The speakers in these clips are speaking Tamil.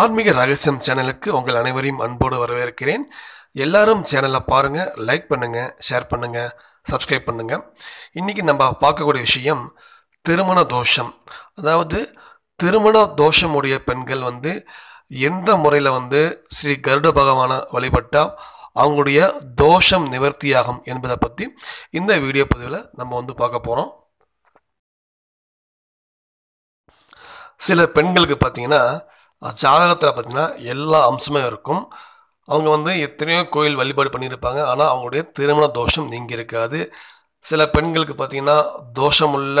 ஆன்மீக ரகசியம் சேனலுக்கு உங்கள் அனைவரையும் அன்போடு வரவேற்கிறேன் எல்லாரும் சேனலை பாருங்கள் லைக் பண்ணுங்கள் ஷேர் பண்ணுங்கள் சப்ஸ்கிரைப் பண்ணுங்கள் இன்றைக்கி நம்ம பார்க்கக்கூடிய விஷயம் திருமண தோஷம் அதாவது திருமண தோஷமுடைய பெண்கள் வந்து எந்த முறையில் வந்து ஸ்ரீ கருட பகவானை வழிபட்டால் அவங்களுடைய தோஷம் நிவர்த்தியாகும் என்பதை பற்றி இந்த வீடியோ பதிவில் நம்ம வந்து பார்க்க போகிறோம் சில பெண்களுக்கு பார்த்தீங்கன்னா ஜாதகத்தில் பார்த்திங்கன்னா எல்லா அம்சமும் இருக்கும் அவங்க வந்து எத்தனையோ கோயில் வழிபாடு பண்ணியிருப்பாங்க ஆனால் அவங்களுடைய திருமண தோஷம் நீங்கி இருக்காது சில பெண்களுக்கு பார்த்திங்கன்னா தோஷமுள்ள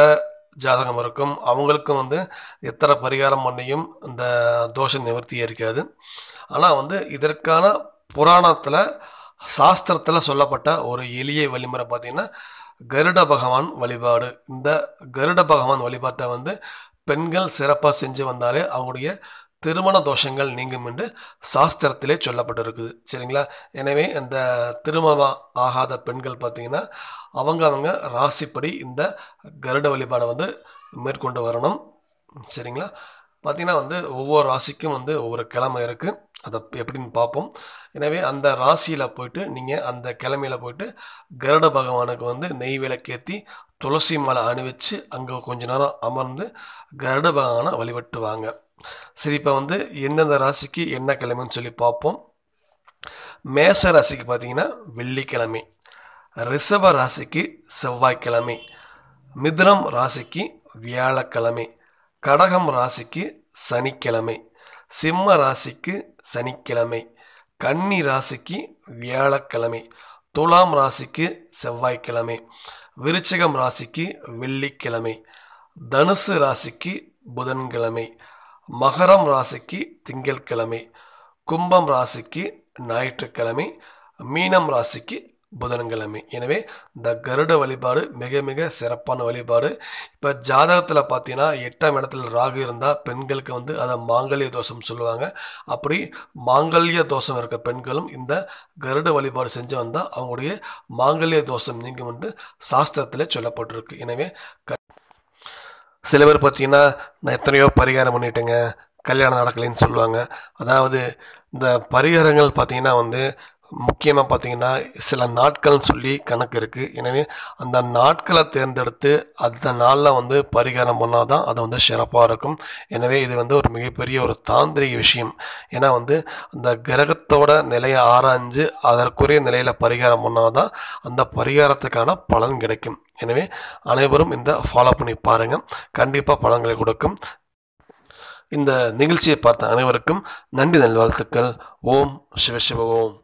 ஜாதகம் இருக்கும் அவங்களுக்கும் வந்து எத்தனை பரிகாரம் பண்ணியும் இந்த தோஷ நிவர்த்தியே இருக்காது ஆனால் வந்து இதற்கான புராணத்தில் சாஸ்திரத்தில் சொல்லப்பட்ட ஒரு எளிய வழிமுறை பார்த்திங்கன்னா கருட பகவான் வழிபாடு இந்த கருட பகவான் வழிபாட்டை வந்து பெண்கள் சிறப்பாக செஞ்சு வந்தாலே அவங்களுடைய திருமண தோஷங்கள் நீங்கும் என்று சாஸ்திரத்திலே சொல்லப்பட்டிருக்குது சரிங்களா எனவே இந்த திருமண ஆகாத பெண்கள் பார்த்திங்கன்னா அவங்க அவங்க ராசிப்படி இந்த கருட வழிபாடை வந்து மேற்கொண்டு வரணும் சரிங்களா பார்த்திங்கன்னா வந்து ஒவ்வொரு ராசிக்கும் வந்து ஒவ்வொரு கிழமை இருக்குது அதை எப்படின்னு பார்ப்போம் எனவே அந்த ராசியில் போயிட்டு நீங்கள் அந்த கிழமையில் போயிட்டு கருட பகவானுக்கு வந்து நெய் விளக்கேற்றி துளசி மலை அணிவிச்சு அங்கே கொஞ்ச நேரம் அமர்ந்து கருட பகவானை வழிபட்டுவாங்க சரி இப்போ வந்து எந்தெந்த ராசிக்கு என்ன கிழமைன்னு சொல்லி பார்ப்போம் மேச ராசிக்கு பார்த்தீங்கன்னா வெள்ளிக்கிழமை ரிஷப ராசிக்கு செவ்வாய்க்கிழமை மிதுனம் ராசிக்கு வியாழக்கிழமை கடகம் ராசிக்கு சனிக்கிழமை சிம்ம ராசிக்கு சனிக்கிழமை கன்னி ராசிக்கு வியாழக்கிழமை துலாம் ராசிக்கு செவ்வாய்க்கிழமை விருச்சிகம் ராசிக்கு வெள்ளிக்கிழமை தனுசு ராசிக்கு புதன்கிழமை மகரம் ராசிக்கு திங்கட்கிழமை கும்பம் ராசிக்கு ஞாயிற்றுக்கிழமை மீனம் ராசிக்கு புதன்கிழமை எனவே இந்த கருட வழிபாடு மிக மிக சிறப்பான வழிபாடு இப்போ ஜாதகத்தில் பார்த்தீங்கன்னா எட்டாம் இடத்துல ராகு இருந்தால் பெண்களுக்கு வந்து அதை மாங்கல்ய தோஷம் சொல்லுவாங்க அப்படி மாங்கல்ய தோஷம் இருக்க பெண்களும் இந்த கருட வழிபாடு செஞ்சு வந்தால் அவங்களுடைய மாங்கல்ய தோஷம் நீங்கும் என்று சாஸ்திரத்தில் சொல்லப்பட்டிருக்கு எனவே சில பேர் பார்த்தீங்கன்னா நான் எத்தனையோ பரிகாரம் பண்ணிட்டேங்க கல்யாணம் நடக்கலைன்னு சொல்லுவாங்க அதாவது இந்த பரிகாரங்கள் பார்த்தீங்கன்னா வந்து முக்கியமாக பார்த்தீங்கன்னா சில நாட்கள்னு சொல்லி கணக்கு இருக்குது எனவே அந்த நாட்களை தேர்ந்தெடுத்து அந்த நாளில் வந்து பரிகாரம் பண்ணால் தான் அது வந்து சிறப்பாக இருக்கும் எனவே இது வந்து ஒரு மிகப்பெரிய ஒரு தாந்திரிக விஷயம் ஏன்னா வந்து அந்த கிரகத்தோட நிலையை ஆராய்ஞ்சு அதற்குரிய நிலையில் பரிகாரம் பண்ணால் தான் அந்த பரிகாரத்துக்கான பலன் கிடைக்கும் எனவே அனைவரும் இந்த ஃபாலோ பண்ணி பாருங்கள் கண்டிப்பாக பலன்களை கொடுக்கும் இந்த நிகழ்ச்சியை பார்த்த அனைவருக்கும் நன்றி நல்வாழ்த்துக்கள் ஓம் சிவசிவ ஓம்